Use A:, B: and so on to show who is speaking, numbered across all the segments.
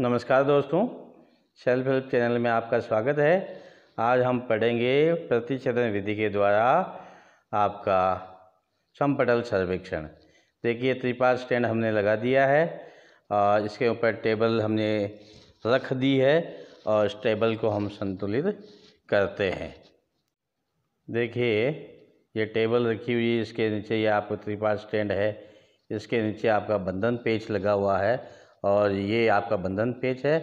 A: नमस्कार दोस्तों self help channel में आपका स्वागत है आज हम पढ़ेंगे प्रतिच्छेदन विधि के द्वारा आपका समपटल सर्वेक्षण देखिए त्रिपाठ स्टैंड हमने लगा दिया है और इसके ऊपर टेबल हमने रख दी है और इस टेबल को हम संतुलित करते हैं देखिए ये टेबल रखी हुई है इसके नीचे ये आपका त्रिपाठ स्टैंड है इसके नीचे आपका बंधन पेज लगा हुआ है और ये आपका बंधन पेच है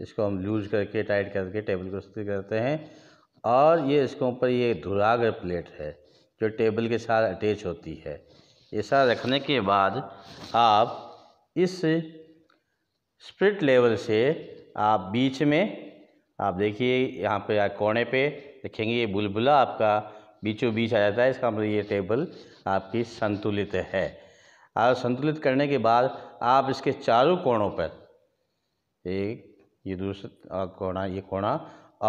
A: इसको हम लूज करके टाइट करके टेबल को स्थिर करते हैं और ये इसके ऊपर ये धुरागर प्लेट है जो टेबल के साथ अटैच होती है ऐसा रखने के बाद आप इस स्प्रिट लेवल से आप बीच में आप देखिए यहाँ पे या कोने पे देखेंगे ये बुलबुला आपका बीचों बीच आ जाता है इसका मतलब ये टेबल आपकी संतुलित है और संतुलित करने के बाद आप इसके चारों कोणों पर एक ये दूसरा कोणा ये कोणा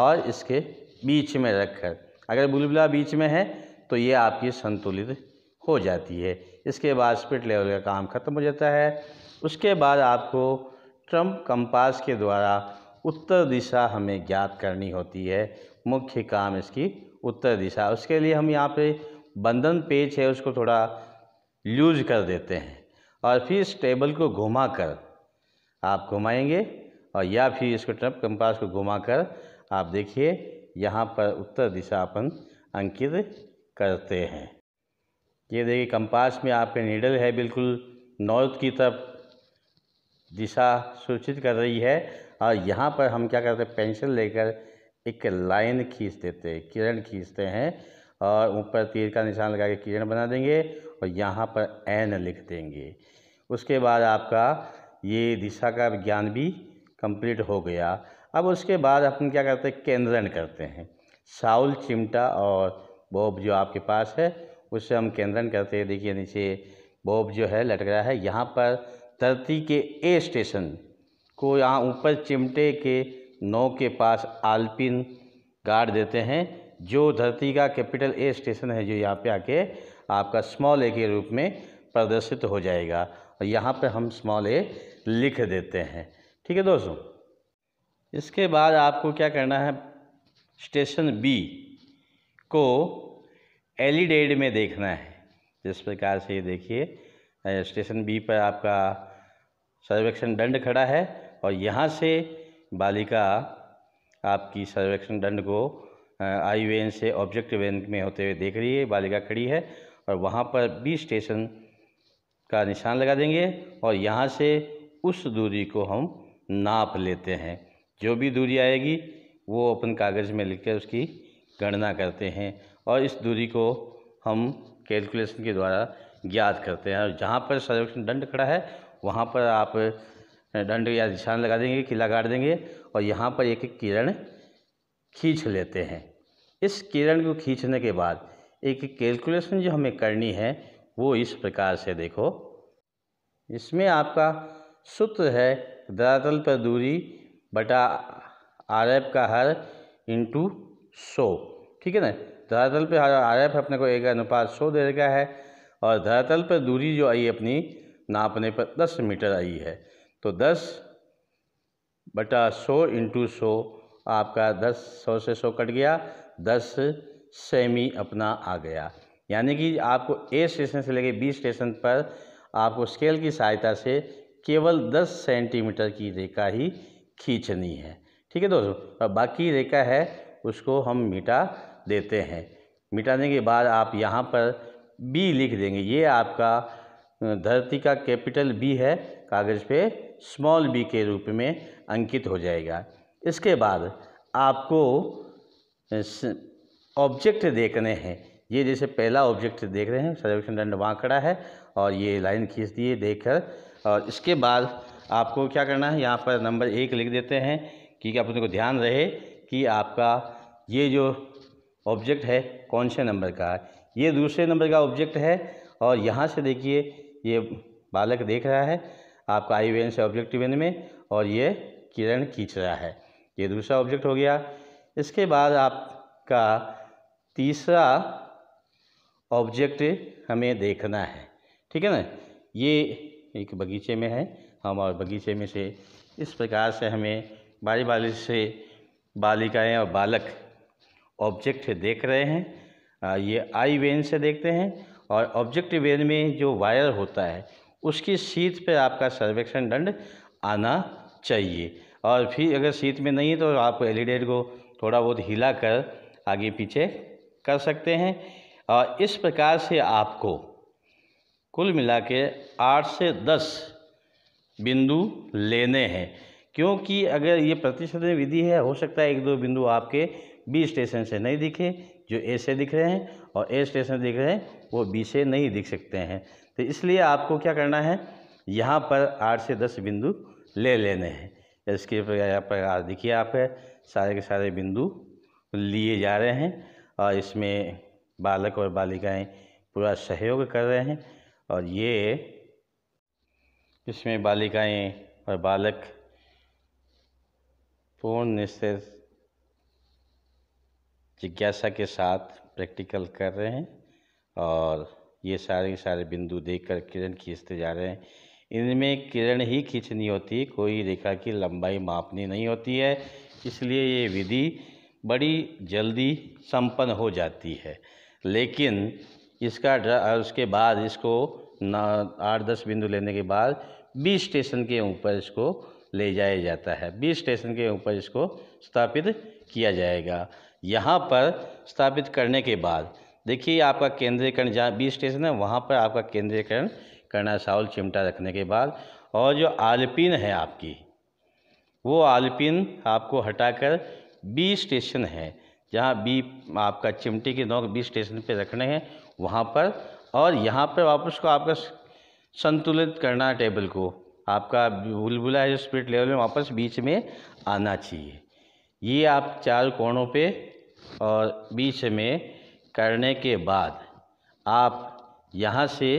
A: और इसके बीच में रखकर अगर बुलबुला बीच में है तो ये आपकी संतुलित हो जाती है इसके बाद स्पिट लेवल का काम खत्म हो जाता है उसके बाद आपको ट्रम्प कंपास के द्वारा उत्तर दिशा हमें ज्ञात करनी होती है मुख्य काम इसकी उत्तर दिशा उसके लिए हम यहाँ पे बंधन पेज है उसको थोड़ा लूज कर देते हैं और फिर इस टेबल को घुमा कर आप घुमाएंगे और या फिर इसको ट्रम्प कंपास को घुमा कर आप देखिए यहाँ पर उत्तर दिशा अपन अंकित करते हैं ये देखिए कंपास में आपके नीडल है बिल्कुल नॉर्थ की तरफ दिशा सूचित कर रही है और यहाँ पर हम क्या करते हैं पेंसिल लेकर एक लाइन खींच देते हैं किरण खींचते हैं और ऊपर तीर का निशान लगा के किरण बना देंगे और तो यहाँ पर एन लिख देंगे उसके बाद आपका ये दिशा का ज्ञान भी कंप्लीट हो गया अब उसके बाद अपन क्या करते हैं केंद्रण करते हैं साउल चिमटा और बॉब जो आपके पास है उससे हम केंद्रण करते हैं देखिए नीचे बॉब जो है लटक रहा है यहाँ पर धरती के ए स्टेशन को यहाँ ऊपर चिमटे के नौ के पास आलपिन गाड़ देते हैं जो धरती का कैपिटल ए स्टेशन है जो यहाँ पे आके आपका स्मॉल ए के रूप में प्रदर्शित हो जाएगा और यहाँ पर हम स्मॉल ए लिख देते हैं ठीक है दोस्तों इसके बाद आपको क्या करना है स्टेशन बी को एलिडेड e में देखना है जिस प्रकार से ये देखिए स्टेशन बी पर आपका सर्वेक्षण दंड खड़ा है और यहाँ से बालिका आपकी सर्वेक्षण दंड को आई वेन से ऑब्जेक्ट वेन में होते हुए देख रही है बालिका खड़ी है और वहाँ पर बी स्टेशन का निशान लगा देंगे और यहाँ से उस दूरी को हम नाप लेते हैं जो भी दूरी आएगी वो अपन कागज़ में लिख कर उसकी गणना करते हैं और इस दूरी को हम कैलकुलेशन के द्वारा ज्ञात करते हैं और जहाँ पर सर्वेक्षण दंड खड़ा है वहाँ पर आप दंड या निशान लगा देंगे किला गाड़ देंगे और यहाँ पर एक एक किरण खींच लेते हैं इस किरण को खींचने के बाद एक कैलकुलेशन जो हमें करनी है वो इस प्रकार से देखो इसमें आपका सूत्र है धरातल पर दूरी बटा आर एफ का हर इंटू सो ठीक है ना धरातल पर हर आर एफ अपने को एक अनुपात सौ दे रखा है और धरातल पर दूरी जो आई अपनी नापने पर दस मीटर आई है तो दस बटा सौ इंटू सौ आपका दस सौ से सौ कट गया दस सेमी अपना आ गया यानी कि आपको ए स्टेशन से लेकर बी स्टेशन पर आपको स्केल की सहायता से केवल 10 सेंटीमीटर की रेखा ही खींचनी है ठीक है दोस्तों और बाकी रेखा है उसको हम मिटा देते हैं मिटाने के बाद आप यहाँ पर बी लिख देंगे ये आपका धरती का कैपिटल बी है कागज़ पे स्मॉल बी के रूप में अंकित हो जाएगा इसके बाद आपको ऑब्जेक्ट देखने हैं ये जैसे पहला ऑब्जेक्ट देख रहे हैं सर्वेक्षण दंड वहाँ खड़ा है और ये लाइन खींच दिए देखकर और इसके बाद आपको क्या करना है यहाँ पर नंबर एक लिख देते हैं कि अपने को ध्यान रहे कि आपका ये जो ऑब्जेक्ट है कौन से नंबर का है ये दूसरे नंबर का ऑब्जेक्ट है और यहाँ से देखिए ये बालक देख रहा है आपका आई वेन से ऑब्जेक्ट वेन में और ये किरण खींच रहा है ये दूसरा ऑब्जेक्ट हो गया इसके बाद आपका तीसरा ऑब्जेक्ट हमें देखना है ठीक है ना ये एक बगीचे में है हम और बगीचे में से इस प्रकार से हमें बारी बारी से बालिकाएं और बालक ऑब्जेक्ट देख रहे हैं ये आई वेन से देखते हैं और ऑब्जेक्ट वेन में जो वायर होता है उसकी सीट पर आपका सर्वेक्षण दंड आना चाहिए और फिर अगर सीट में नहीं है तो आप एलिडेट e को थोड़ा बहुत हिला कर आगे पीछे कर सकते हैं और इस प्रकार से आपको कुल मिला के आठ से दस बिंदु लेने हैं क्योंकि अगर ये प्रतिशत विधि है हो सकता है एक दो बिंदु आपके बी स्टेशन से नहीं दिखे जो ए से दिख रहे हैं और ए स्टेशन दिख रहे हैं वो बी से नहीं दिख सकते हैं तो इसलिए आपको क्या करना है यहाँ पर आठ से दस बिंदु ले लेने हैं इसके प्रकार देखिए आप सारे के सारे बिंदु लिए जा रहे हैं और इसमें बालक और बालिकाएं पूरा सहयोग कर रहे हैं और ये इसमें बालिकाएं और बालक पूर्ण निश्चित जिज्ञासा के साथ प्रैक्टिकल कर रहे हैं और ये सारे सारे बिंदु देखकर किरण खींचते जा रहे हैं इनमें किरण ही खींचनी होती है कोई रेखा की लंबाई मापनी नहीं होती है इसलिए ये विधि बड़ी जल्दी संपन्न हो जाती है लेकिन इसका उसके बाद इसको आठ दस बिंदु लेने के बाद बीस स्टेशन के ऊपर इसको ले जाया जाता है बीस स्टेशन के ऊपर इसको स्थापित किया जाएगा यहाँ पर स्थापित करने के बाद देखिए आपका केंद्रीयकरण जहाँ बीस स्टेशन है वहाँ पर आपका केंद्रीयकरण करना साउल चिमटा रखने के बाद और जो आलपिन है आपकी वो आलपिन आपको हटाकर बी स्टेशन है जहाँ बी आपका चिमटी के नोक बी स्टेशन पे रखने हैं वहाँ पर और यहाँ पर वापस को आपका संतुलित करना टेबल को आपका बुलबुला है जो स्पिरिट लेवल में वापस बीच में आना चाहिए ये आप चार कोणों पे और बीच में करने के बाद आप यहाँ से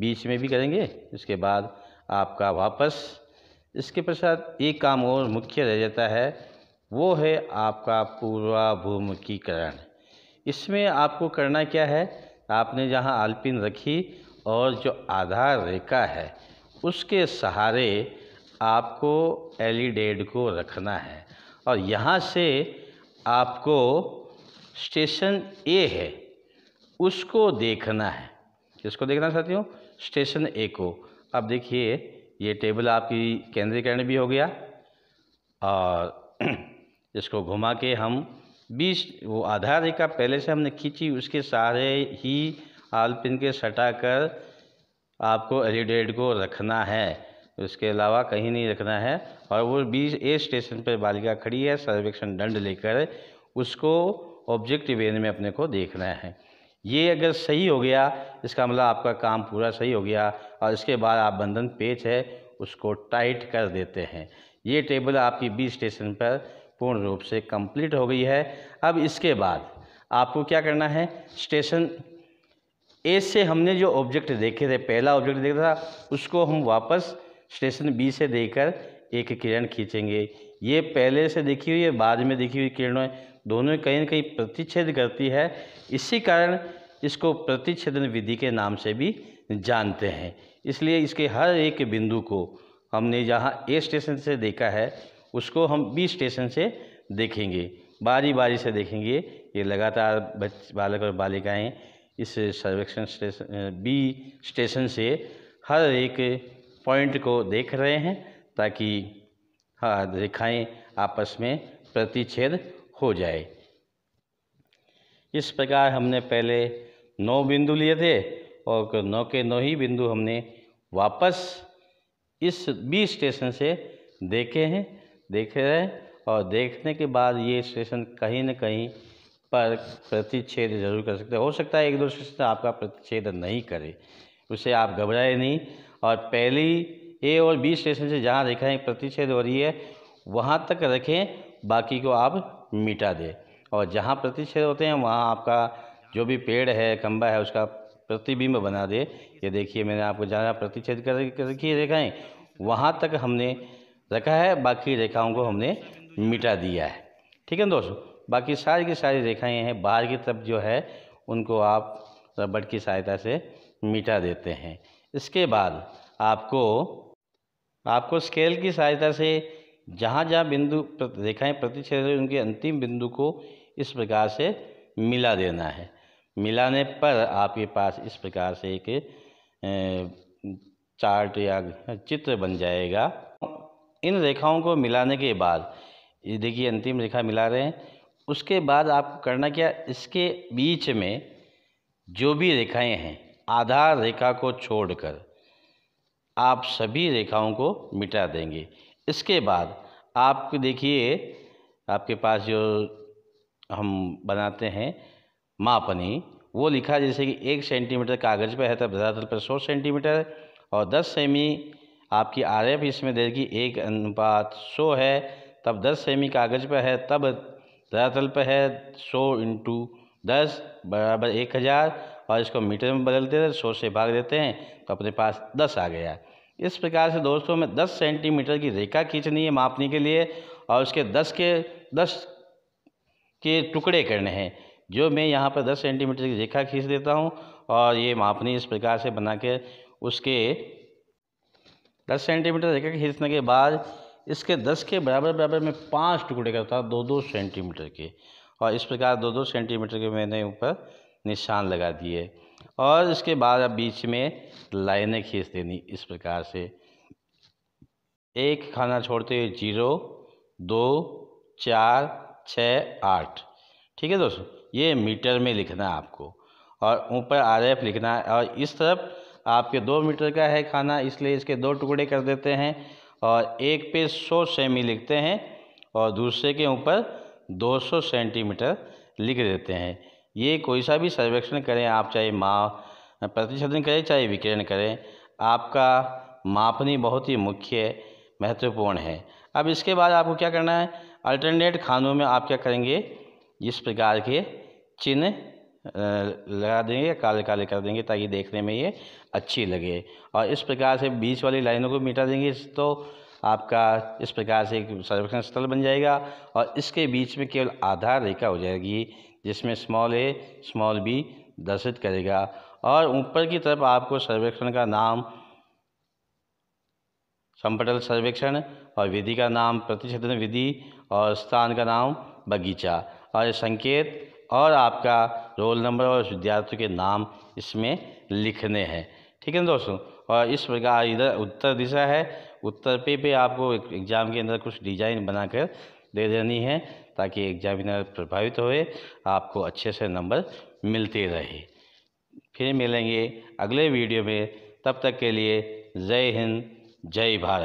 A: बीच में भी करेंगे इसके बाद आपका वापस इसके पश्चात एक काम और मुख्य रह जाता है वो है आपका पूर्वाभिमुखीकरण इसमें आपको करना क्या है आपने जहाँ आलपिन रखी और जो आधार रेखा है उसके सहारे आपको एलिडेड को रखना है और यहाँ से आपको स्टेशन ए है उसको देखना है किसको देखना चाहती हूँ स्टेशन ए को अब देखिए ये टेबल आपकी केंद्रीकरण भी हो गया और इसको घुमा के हम बीस वो आधार रेखा पहले से हमने खींची उसके सारे ही आल पिन के सटा कर आपको एलिडेड को रखना है उसके अलावा कहीं नहीं रखना है और वो बीस ए स्टेशन पर बालिका खड़ी है सर्वेक्षण दंड लेकर उसको ऑब्जेक्टिव एन में अपने को देखना है ये अगर सही हो गया इसका मतलब आपका काम पूरा सही हो गया और इसके बाद आप बंधन पेच है उसको टाइट कर देते हैं ये टेबल आपकी बी स्टेशन पर पूर्ण रूप से कंप्लीट हो गई है अब इसके बाद आपको क्या करना है स्टेशन ए से हमने जो ऑब्जेक्ट देखे थे पहला ऑब्जेक्ट देखा था उसको हम वापस स्टेशन बी से देकर एक किरण खींचेंगे ये पहले से देखी हुई है बाद में देखी हुई किरणों दोनों कहीं ना कहीं प्रतिच्छेद करती है इसी कारण इसको प्रतिच्छेदन विधि के नाम से भी जानते हैं इसलिए इसके हर एक बिंदु को हमने जहाँ ए स्टेशन से देखा है उसको हम बी स्टेशन से देखेंगे बारी बारी से देखेंगे ये लगातार बच बालक और बालिकाएं इस सर्वेक्षण स्टेशन बी स्टेशन से हर एक पॉइंट को देख रहे हैं ताकि हाँ रेखाएं आपस में प्रतिच्छेद हो जाए इस प्रकार हमने पहले नौ बिंदु लिए थे और नौ के नौ ही बिंदु हमने वापस इस बी स्टेशन से देखे हैं देखे रहे और देखने के बाद ये स्टेशन कहीं ना कहीं पर प्रतिच्छेद जरूर कर सकते हो सकता है एक दो स्टेशन आपका प्रतिच्छेद नहीं करे उसे आप घबराए नहीं और पहली ए और बी स्टेशन से जहाँ है प्रतिच्छेद हो रही है वहाँ तक रखें बाकी को आप मिटा दें और जहाँ प्रतिच्छेद होते हैं वहाँ आपका जो भी पेड़ है खंबा है उसका प्रतिबिंब बना दे ये देखिए मैंने आपको जहाँ प्रतिच्छेद कर रखी है है वहाँ तक हमने रखा है बाकी रेखाओं को हमने मिटा दिया है ठीक है दोस्तों बाकी सारी की सारी रेखाएं हैं बाहर की तरफ जो है उनको आप रबड़ की सहायता से मिटा देते हैं इसके बाद आपको आपको स्केल की सहायता से जहाँ जहाँ बिंदु रेखाएँ रेखाएं प्रतिच्छेद उनके अंतिम बिंदु को इस प्रकार से मिला देना है मिलाने पर आपके पास इस प्रकार से एक चार्ट या चित्र बन जाएगा इन रेखाओं को मिलाने के बाद ये देखिए अंतिम रेखा मिला रहे हैं उसके बाद आपको करना क्या इसके बीच में जो भी रेखाएं हैं आधार रेखा को छोड़कर आप सभी रेखाओं को मिटा देंगे इसके बाद आप देखिए आपके पास जो हम बनाते हैं मापनी वो लिखा जैसे कि एक सेंटीमीटर कागज़ पर है तो धरातल पर सौ सेंटीमीटर और दस सेमी आपकी आर एफ इसमें देगी एक अनुपात सौ है तब दस सेमी कागज़ पर है तब धरातल पर है सौ इंटू दस बराबर एक हज़ार और इसको मीटर में बदलते हैं सौ से भाग देते हैं तो अपने पास दस आ गया इस प्रकार से दोस्तों में दस सेंटीमीटर की रेखा खींचनी है मापने के लिए और उसके दस के दस के टुकड़े करने हैं जो मैं यहाँ पर दस सेंटीमीटर की रेखा खींच देता हूँ और ये मापनी इस प्रकार से बना के उसके दस सेंटीमीटर रेखा के खींचने के बाद इसके दस के बराबर बराबर में पाँच टुकड़े करता दो दो सेंटीमीटर के और इस प्रकार दो दो सेंटीमीटर के मैंने ऊपर निशान लगा दिए और इसके बाद अब बीच में लाइनें खींच देनी इस प्रकार से एक खाना छोड़ते हुए जीरो दो चार छ आठ ठीक है दोस्तों ये मीटर में लिखना है आपको और ऊपर आर एफ लिखना है और इस तरफ आपके दो मीटर का है खाना इसलिए इसके दो टुकड़े कर देते हैं और एक पे सौ सेमी लिखते हैं और दूसरे के ऊपर दो सौ सेंटीमीटर लिख देते हैं ये कोई सा भी सर्वेक्षण करें आप चाहे माँ प्रतिशोधन करें चाहे विकिरण करें आपका मापनी बहुत ही मुख्य महत्वपूर्ण है अब इसके बाद आपको क्या करना है अल्टरनेट खानों में आप क्या करेंगे इस प्रकार के चिन्ह लगा देंगे या काले काले कर देंगे ताकि देखने में ये अच्छी लगे और इस प्रकार से बीच वाली लाइनों को मिटा देंगे तो आपका इस प्रकार से एक सर्वेक्षण स्थल बन जाएगा और इसके बीच में केवल आधार रेखा हो जाएगी जिसमें स्मॉल ए स्मॉल बी दर्शित करेगा और ऊपर की तरफ आपको सर्वेक्षण का नाम संपटल सर्वेक्षण और विधि का नाम प्रतिशत विधि और स्थान का नाम बगीचा और संकेत और आपका रोल नंबर और विद्यार्थी के नाम इसमें लिखने हैं ठीक है ना दोस्तों और इस प्रकार इधर उत्तर दिशा है उत्तर पे पे आपको एग्ज़ाम के अंदर कुछ डिजाइन बनाकर दे देनी है ताकि एग्जामिनर प्रभावित होए आपको अच्छे से नंबर मिलते रहे फिर मिलेंगे अगले वीडियो में तब तक के लिए जय हिंद जय भारत